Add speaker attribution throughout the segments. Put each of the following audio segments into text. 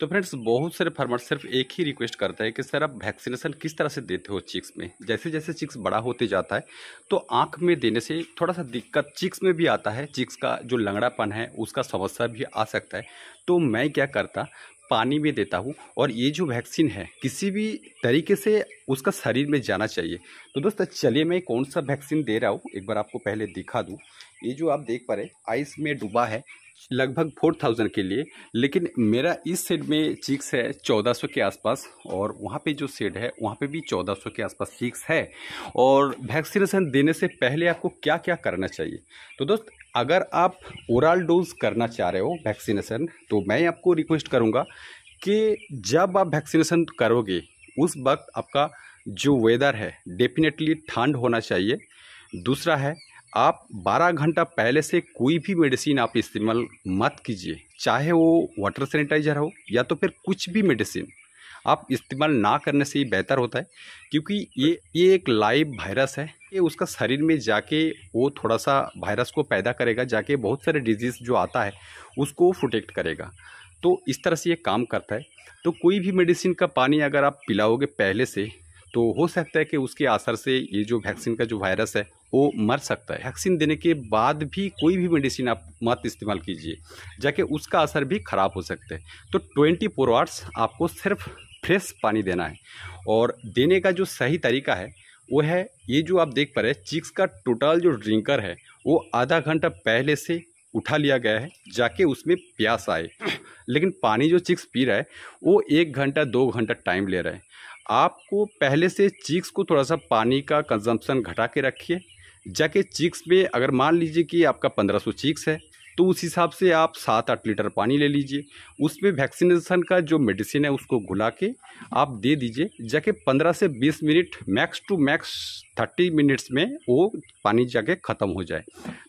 Speaker 1: तो फ्रेंड्स बहुत सारे फार्मर सिर्फ एक ही रिक्वेस्ट करते हैं कि सर आप वैक्सीनेशन किस तरह से देते हो चिक्स में जैसे जैसे चिक्स बड़ा होते जाता है तो आँख में देने से थोड़ा सा दिक्कत चिक्स में भी आता है चिक्स का जो लंगड़ापन है उसका समस्या भी आ सकता है तो मैं क्या करता पानी में देता हूँ और ये जो वैक्सीन है किसी भी तरीके से उसका शरीर में जाना चाहिए तो दोस्तों चलिए मैं कौन सा वैक्सीन दे रहा हूँ एक बार आपको पहले दिखा दूँ ये जो आप देख पा रहे आइस में डूबा है लगभग फोर थाउजेंड के लिए लेकिन मेरा इस सेड में चीक्स है चौदह सौ के आसपास और वहाँ पे जो सेड है वहाँ पे भी चौदह सौ के आसपास चीक्स है और वैक्सीनेशन देने से पहले आपको क्या क्या करना चाहिए तो दोस्त अगर आप ओरल डोज करना चाह रहे हो वैक्सीनेशन तो मैं आपको रिक्वेस्ट करूँगा कि जब आप वैक्सीनेशन करोगे उस वक्त आपका जो वेदर है डेफिनेटली ठंड होना चाहिए दूसरा है आप 12 घंटा पहले से कोई भी मेडिसिन आप इस्तेमाल मत कीजिए चाहे वो वाटर सैनिटाइज़र हो या तो फिर कुछ भी मेडिसिन आप इस्तेमाल ना करने से ही बेहतर होता है क्योंकि ये ये एक लाइव वायरस है ये उसका शरीर में जाके वो थोड़ा सा वायरस को पैदा करेगा जाके बहुत सारे डिजीज़ जो आता है उसको प्रोटेक्ट करेगा तो इस तरह से ये काम करता है तो कोई भी मेडिसिन का पानी अगर आप पिलाओगे पहले से तो हो सकता है कि उसके असर से ये जो वैक्सीन का जो वायरस है वो मर सकता है वैक्सीन देने के बाद भी कोई भी मेडिसिन आप मत इस्तेमाल कीजिए जाके उसका असर भी ख़राब हो सकता है तो ट्वेंटी फोर आवर्स आपको सिर्फ फ्रेश पानी देना है और देने का जो सही तरीका है वो है ये जो आप देख पा रहे हैं चिक्स का टोटल जो ड्रिंकर है वो आधा घंटा पहले से उठा लिया गया है जाके उसमें प्यास आए लेकिन पानी जो चिक्स पी रहा है वो एक घंटा दो घंटा टाइम ले रहा है आपको पहले से चीक्स को थोड़ा सा पानी का कंजम्पशन घटा के रखिए जाके चीक्स में अगर मान लीजिए कि आपका 1500 चीक्स है तो उस हिसाब से आप सात आठ लीटर पानी ले लीजिए उसमें वैक्सीनेशन का जो मेडिसिन है उसको घुला के आप दे दीजिए जाके पंद्रह से बीस मिनट max to max thirty minutes में वो पानी जाके ख़त्म हो जाए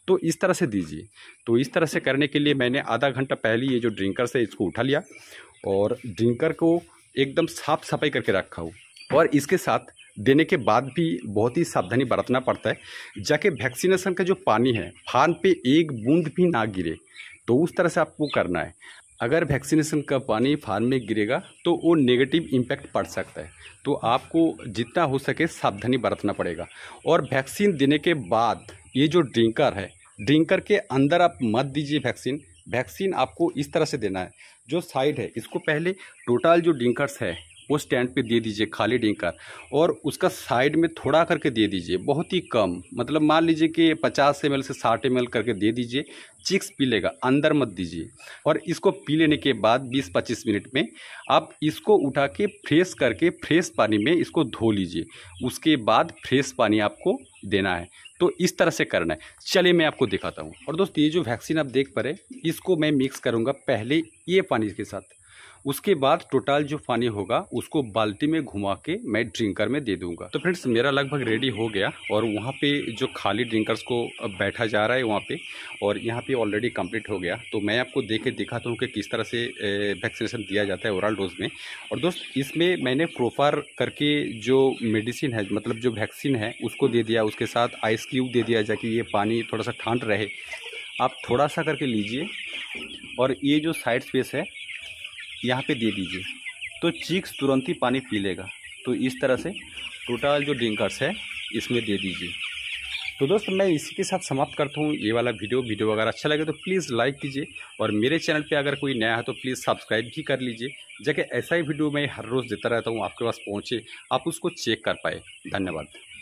Speaker 1: तो इस तरह से दीजिए तो इस तरह से करने के लिए मैंने आधा घंटा पहले ये जो ड्रिंकर से इसको उठा लिया और ड्रिंकर को एकदम साफ सफाई करके रखा हो और इसके साथ देने के बाद भी बहुत ही सावधानी बरतना पड़ता है जाके वैक्सीनेशन का जो पानी है फार्म पे एक बूंद भी ना गिरे तो उस तरह से आपको करना है अगर वैक्सीनेशन का पानी फार्म में गिरेगा तो वो नेगेटिव इम्पैक्ट पड़ सकता है तो आपको जितना हो सके सावधानी बरतना पड़ेगा और वैक्सीन देने के बाद ये जो ड्रिंकर है ड्रिंकर के अंदर आप मत दीजिए वैक्सीन वैक्सीन आपको इस तरह से देना है जो साइड है इसको पहले टोटल जो डिंकर्स है वो स्टैंड पे दे दीजिए खाली डिंकर और उसका साइड में थोड़ा करके दे दीजिए बहुत ही कम मतलब मान लीजिए कि 50 एम से 60 एम करके दे दीजिए चिक्स पी लेगा अंदर मत दीजिए और इसको पी लेने के बाद 20-25 मिनट में आप इसको उठा के फ्रेश करके फ्रेश पानी में इसको धो लीजिए उसके बाद फ्रेश पानी आपको देना है तो इस तरह से करना है चलिए मैं आपको दिखाता हूँ और दोस्त ये जो वैक्सीन आप देख पा रहे इसको मैं मिक्स करूँगा पहले ये पानी के साथ उसके बाद टोटल जो पानी होगा उसको बाल्टी में घुमा के मैं ड्रिंकर में दे दूंगा तो फ्रेंड्स मेरा लगभग रेडी हो गया और वहाँ पे जो खाली ड्रिंकर्स को बैठा जा रहा है वहाँ पे और यहाँ पे ऑलरेडी कंप्लीट हो गया तो मैं आपको देख के दिखाता हूँ कि किस तरह से वैक्सीनेशन दिया जाता है ओरल डोज में और दोस्त इसमें मैंने प्रोफार करके जो मेडिसिन है मतलब जो वैक्सीन है उसको दे दिया उसके साथ आइस क्यूब दे दिया जाकि ये पानी थोड़ा सा ठंड रहे आप थोड़ा सा करके लीजिए और ये जो साइड स्पेस है यहाँ पे दे दीजिए तो चीक्स तुरंत ही पानी पी लेगा तो इस तरह से टोटल जो ड्रिंकर्स है इसमें दे दीजिए तो दोस्त मैं इसी के साथ समाप्त करता हूँ ये वाला वीडियो वीडियो अगर अच्छा लगे तो प्लीज़ लाइक कीजिए और मेरे चैनल पे अगर कोई नया है तो प्लीज़ सब्सक्राइब भी कर लीजिए जबकि ऐसा ही वीडियो मैं हर रोज़ देता रहता हूँ आपके पास पहुँचे आप उसको चेक कर पाए धन्यवाद